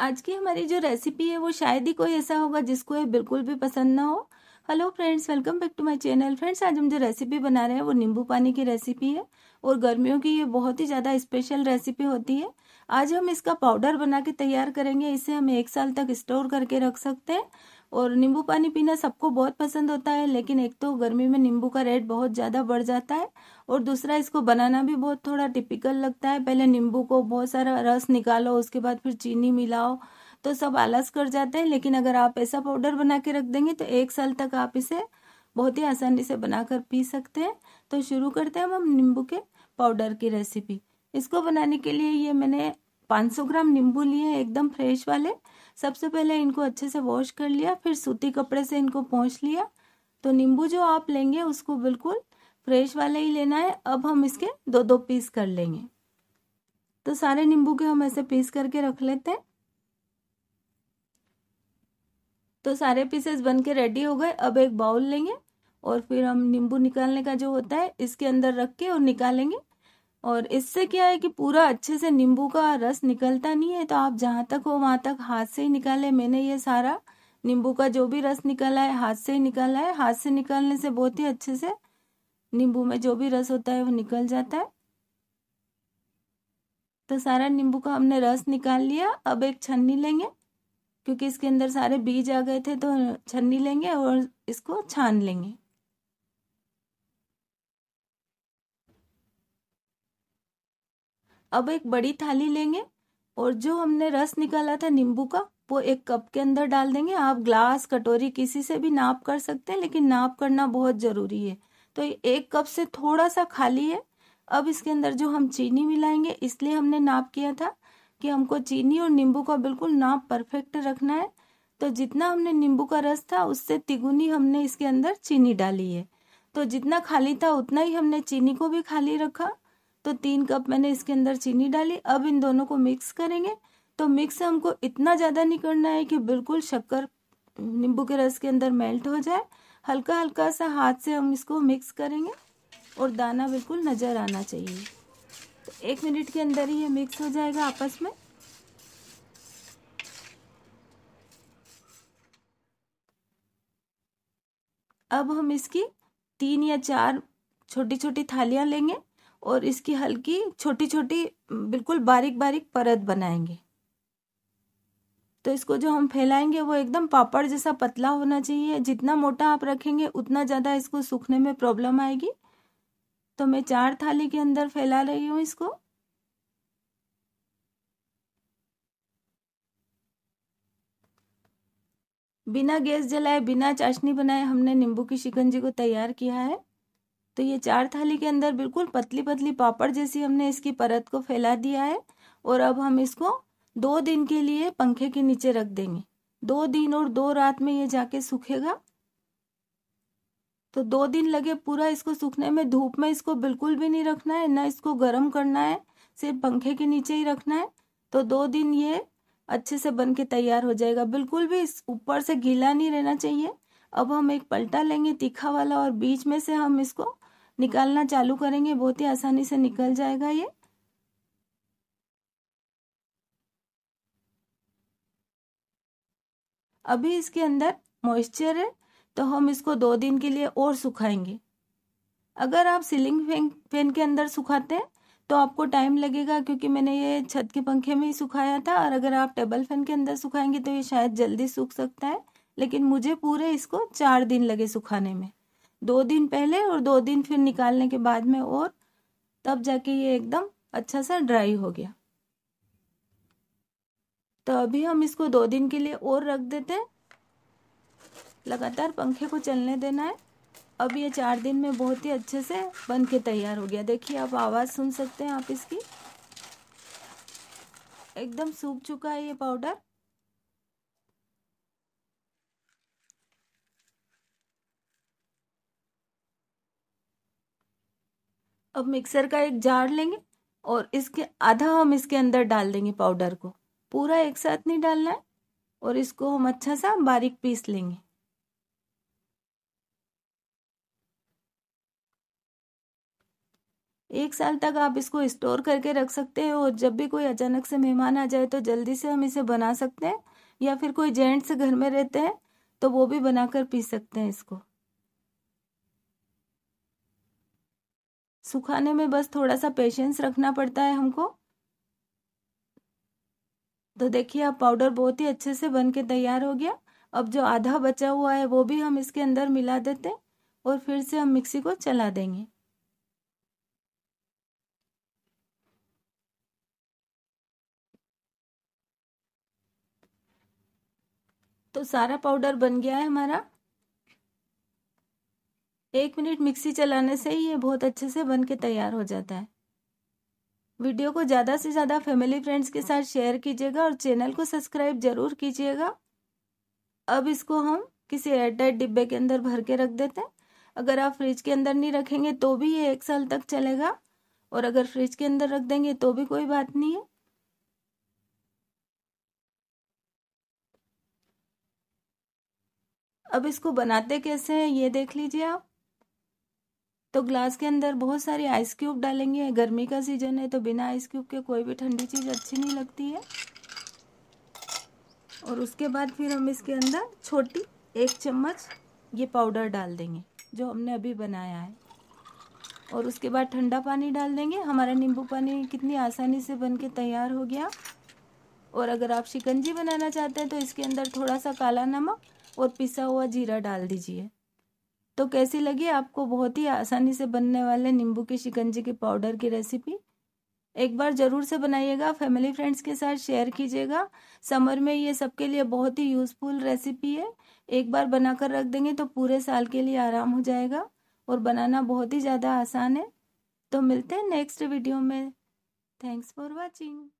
आज की हमारी जो रेसिपी है वो शायद ही कोई ऐसा होगा जिसको ये बिल्कुल भी पसंद ना हो hello friends welcome back to my channel friends आज हम जो रेसिपी बना रहे हैं वो नींबू पानी की रेसिपी है और गर्मियों की ये बहुत ही ज़्यादा स्पेशल रेसिपी होती है आज हम इसका पाउडर बना के तैयार करेंगे इसे हम एक साल तक स्टोर करके रख सकते हैं और नींबू पानी पीना सबको बहुत पसंद होता है लेकिन एक तो गर्मी में नींबू का रेट बहुत ज़्यादा बढ़ जाता है और दूसरा इसको बनाना भी बहुत थोड़ा टिपिकल लगता है पहले नींबू को बहुत सारा रस निकालो उसके बाद फिर चीनी मिलाओ तो सब आलस कर जाते हैं लेकिन अगर आप ऐसा पाउडर बना के रख देंगे तो एक साल तक आप इसे बहुत ही आसानी से बनाकर पी सकते हैं तो शुरू करते हैं हम नींबू के पाउडर की रेसिपी इसको बनाने के लिए ये मैंने 500 ग्राम नींबू लिए एकदम फ्रेश वाले सबसे पहले इनको अच्छे से वॉश कर लिया फिर सूती कपड़े से इनको पहुँच लिया तो नींबू जो आप लेंगे उसको बिल्कुल फ्रेश वाले ही लेना है अब हम इसके दो दो पीस कर लेंगे तो सारे नींबू के हम ऐसे पीस करके रख लेते हैं तो सारे पीसेस बन के रेडी हो गए अब एक बाउल लेंगे और फिर हम नींबू निकालने का जो होता है इसके अंदर रख के और निकालेंगे और इससे क्या है कि पूरा अच्छे से नींबू का रस निकलता नहीं है तो आप जहाँ तक हो वहाँ तक हाथ से ही निकालें मैंने ये सारा नींबू का जो भी रस निकला है हाथ से ही निकाला है हाथ से निकालने से बहुत ही अच्छे से नींबू में जो भी रस होता है वो निकल जाता है तो सारा नींबू का हमने रस निकाल लिया अब एक छन्नी लेंगे क्योंकि इसके अंदर सारे बीज आ गए थे तो छन्नी लेंगे और इसको छान लेंगे अब एक बड़ी थाली लेंगे और जो हमने रस निकाला था नींबू का वो एक कप के अंदर डाल देंगे आप ग्लास कटोरी किसी से भी नाप कर सकते हैं लेकिन नाप करना बहुत ज़रूरी है तो एक कप से थोड़ा सा खाली है अब इसके अंदर जो हम चीनी मिलाएंगे इसलिए हमने नाप किया था कि हमको चीनी और नींबू का बिल्कुल नाप परफेक्ट रखना है तो जितना हमने नींबू का रस था उससे तिगुनी हमने इसके अंदर चीनी डाली है तो जितना खाली था उतना ही हमने चीनी को भी खाली रखा तो तीन कप मैंने इसके अंदर चीनी डाली अब इन दोनों को मिक्स करेंगे तो मिक्स हमको इतना ज़्यादा नहीं करना है कि बिल्कुल शक्कर नींबू के रस के अंदर मेल्ट हो जाए हल्का हल्का सा हाथ से हम इसको मिक्स करेंगे और दाना बिल्कुल नज़र आना चाहिए तो एक मिनट के अंदर ही ये मिक्स हो जाएगा आपस में अब हम इसकी तीन या चार छोटी छोटी थालियां लेंगे और इसकी हल्की छोटी छोटी बिल्कुल बारीक बारीक परत बनाएंगे तो इसको जो हम फैलाएंगे वो एकदम पापड़ जैसा पतला होना चाहिए जितना मोटा आप रखेंगे उतना ज़्यादा इसको सूखने में प्रॉब्लम आएगी तो मैं चार थाली के अंदर फैला रही हूँ इसको बिना गैस जलाए बिना चाशनी बनाए हमने नींबू की शिकंजी को तैयार किया है तो ये चार थाली के अंदर बिल्कुल पतली पतली पापड़ जैसी हमने इसकी परत को फैला दिया है और अब हम इसको दो दिन के लिए पंखे के नीचे रख देंगे दो दिन और दो रात में ये जाके सूखेगा तो दो दिन लगे पूरा इसको सूखने में धूप में इसको बिल्कुल भी नहीं रखना है ना इसको गर्म करना है सिर्फ पंखे के नीचे ही रखना है तो दो दिन ये अच्छे से बन के तैयार हो जाएगा बिल्कुल भी इस ऊपर से गीला नहीं रहना चाहिए अब हम एक पलटा लेंगे तीखा वाला और बीच में से हम इसको निकालना चालू करेंगे बहुत ही आसानी से निकल जाएगा ये अभी इसके अंदर मॉइस्चर है तो हम इसको दो दिन के लिए और सुखाएंगे अगर आप सीलिंग फैन फैन के अंदर सुखाते हैं तो आपको टाइम लगेगा क्योंकि मैंने ये छत के पंखे में ही सुखाया था और अगर आप टेबल फैन के अंदर सुखाएंगे तो ये शायद जल्दी सूख सकता है लेकिन मुझे पूरे इसको चार दिन लगे सुखाने में दो दिन पहले और दो दिन फिर निकालने के बाद में और तब जाके ये एकदम अच्छा सा ड्राई हो गया तो अभी हम इसको दो दिन के लिए और रख देते हैं लगातार पंखे को चलने देना है अब ये चार दिन में बहुत ही अच्छे से बन के तैयार हो गया देखिए आप आवाज़ सुन सकते हैं आप इसकी एकदम सूख चुका है ये पाउडर अब मिक्सर का एक जार लेंगे और इसके आधा हम इसके अंदर डाल देंगे पाउडर को पूरा एक साथ नहीं डालना है और इसको हम अच्छा सा बारीक पीस लेंगे एक साल तक आप इसको स्टोर करके रख सकते हैं और जब भी कोई अचानक से मेहमान आ जाए तो जल्दी से हम इसे बना सकते हैं या फिर कोई जेंट्स घर में रहते हैं तो वो भी बनाकर पी सकते हैं इसको सुखाने में बस थोड़ा सा पेशेंस रखना पड़ता है हमको तो देखिए अब पाउडर बहुत ही अच्छे से बन के तैयार हो गया अब जो आधा बचा हुआ है वो भी हम इसके अंदर मिला देते और फिर से हम मिक्सी को चला देंगे तो सारा पाउडर बन गया है हमारा एक मिनट मिक्सी चलाने से ही ये बहुत अच्छे से बन के तैयार हो जाता है वीडियो को ज़्यादा से ज़्यादा फैमिली फ्रेंड्स के साथ शेयर कीजिएगा और चैनल को सब्सक्राइब जरूर कीजिएगा अब इसको हम किसी एयरटाइट डिब्बे के अंदर भर के रख देते हैं अगर आप फ्रिज के अंदर नहीं रखेंगे तो भी ये एक साल तक चलेगा और अगर फ्रिज के अंदर रख देंगे तो भी कोई बात नहीं है अब इसको बनाते कैसे हैं ये देख लीजिए आप तो ग्लास के अंदर बहुत सारे आइस क्यूब डालेंगे गर्मी का सीजन है तो बिना आइस क्यूब के कोई भी ठंडी चीज़ अच्छी नहीं लगती है और उसके बाद फिर हम इसके अंदर छोटी एक चम्मच ये पाउडर डाल देंगे जो हमने अभी बनाया है और उसके बाद ठंडा पानी डाल देंगे हमारा नींबू पानी कितनी आसानी से बन के तैयार हो गया और अगर आप शिकंजी बनाना चाहते हैं तो इसके अंदर थोड़ा सा काला नमक और पिसा हुआ जीरा डाल दीजिए तो कैसी लगी आपको बहुत ही आसानी से बनने वाले नींबू के शिकंजी के पाउडर की रेसिपी एक बार ज़रूर से बनाइएगा फैमिली फ्रेंड्स के साथ शेयर कीजिएगा समर में ये सबके लिए बहुत ही यूज़फुल रेसिपी है एक बार बनाकर रख देंगे तो पूरे साल के लिए आराम हो जाएगा और बनाना बहुत ही ज़्यादा आसान है तो मिलते हैं नेक्स्ट वीडियो में थैंक्स फॉर वॉचिंग